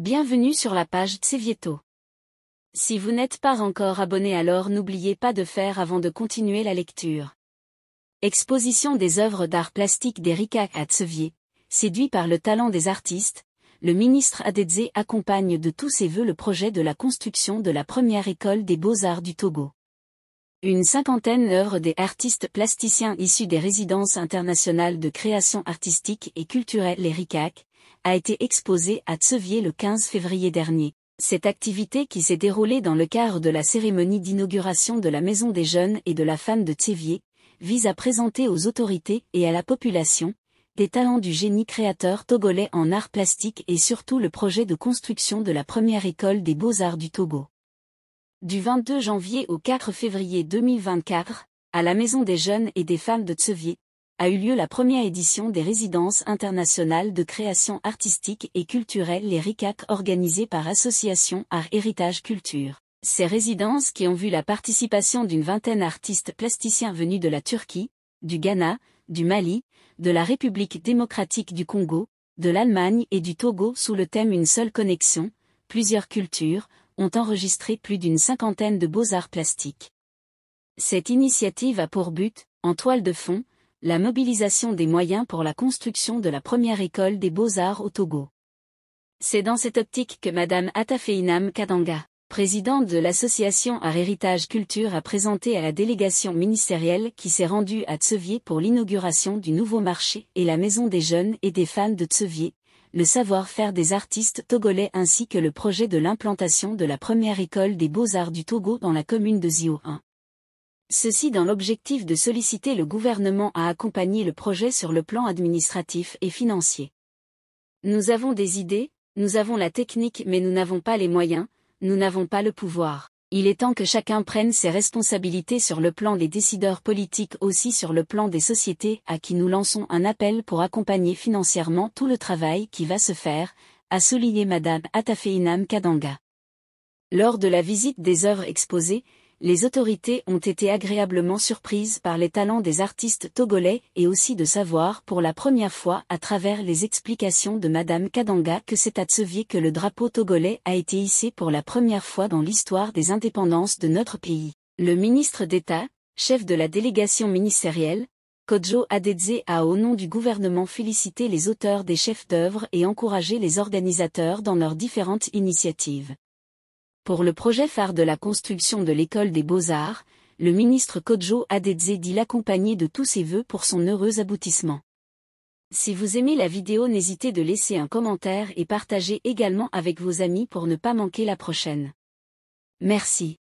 Bienvenue sur la page Tsevieto. Si vous n'êtes pas encore abonné alors n'oubliez pas de faire avant de continuer la lecture. Exposition des œuvres d'art plastique à Tseviet, Séduit par le talent des artistes, le ministre Adedze accompagne de tous ses vœux le projet de la construction de la première école des beaux-arts du Togo. Une cinquantaine d'œuvres des artistes plasticiens issus des résidences internationales de création artistique et culturelle les a été exposée à Tsevier le 15 février dernier. Cette activité qui s'est déroulée dans le cadre de la cérémonie d'inauguration de la Maison des Jeunes et de la Femme de Tsevier, vise à présenter aux autorités et à la population, des talents du génie créateur togolais en art plastique et surtout le projet de construction de la première école des beaux-arts du Togo. Du 22 janvier au 4 février 2024, à la Maison des Jeunes et des Femmes de Tsevier, a eu lieu la première édition des résidences internationales de création artistique et culturelle les RICAC organisées par Association Art Héritage Culture. Ces résidences qui ont vu la participation d'une vingtaine d'artistes plasticiens venus de la Turquie, du Ghana, du Mali, de la République démocratique du Congo, de l'Allemagne et du Togo sous le thème Une seule connexion, plusieurs cultures, ont enregistré plus d'une cinquantaine de beaux-arts plastiques. Cette initiative a pour but, en toile de fond, la mobilisation des moyens pour la construction de la première école des beaux-arts au Togo. C'est dans cette optique que Madame Atafeinam Kadanga, présidente de l'association Art Héritage Culture a présenté à la délégation ministérielle qui s'est rendue à Tsevier pour l'inauguration du nouveau marché et la maison des jeunes et des fans de Tsevier, le savoir-faire des artistes togolais ainsi que le projet de l'implantation de la première école des beaux-arts du Togo dans la commune de Zio 1. Ceci dans l'objectif de solliciter le gouvernement à accompagner le projet sur le plan administratif et financier. Nous avons des idées, nous avons la technique mais nous n'avons pas les moyens, nous n'avons pas le pouvoir. Il est temps que chacun prenne ses responsabilités sur le plan des décideurs politiques aussi sur le plan des sociétés à qui nous lançons un appel pour accompagner financièrement tout le travail qui va se faire, a souligné Madame Atafeinam Kadanga. Lors de la visite des œuvres exposées, les autorités ont été agréablement surprises par les talents des artistes togolais et aussi de savoir pour la première fois à travers les explications de Madame Kadanga que c'est à Tsevier que le drapeau togolais a été hissé pour la première fois dans l'histoire des indépendances de notre pays. Le ministre d'État, chef de la délégation ministérielle, Kojo Adedze a au nom du gouvernement félicité les auteurs des chefs d'œuvre et encouragé les organisateurs dans leurs différentes initiatives. Pour le projet phare de la construction de l'école des beaux-arts, le ministre Kojo Adedze dit l'accompagner de tous ses vœux pour son heureux aboutissement. Si vous aimez la vidéo n'hésitez de laisser un commentaire et partagez également avec vos amis pour ne pas manquer la prochaine. Merci.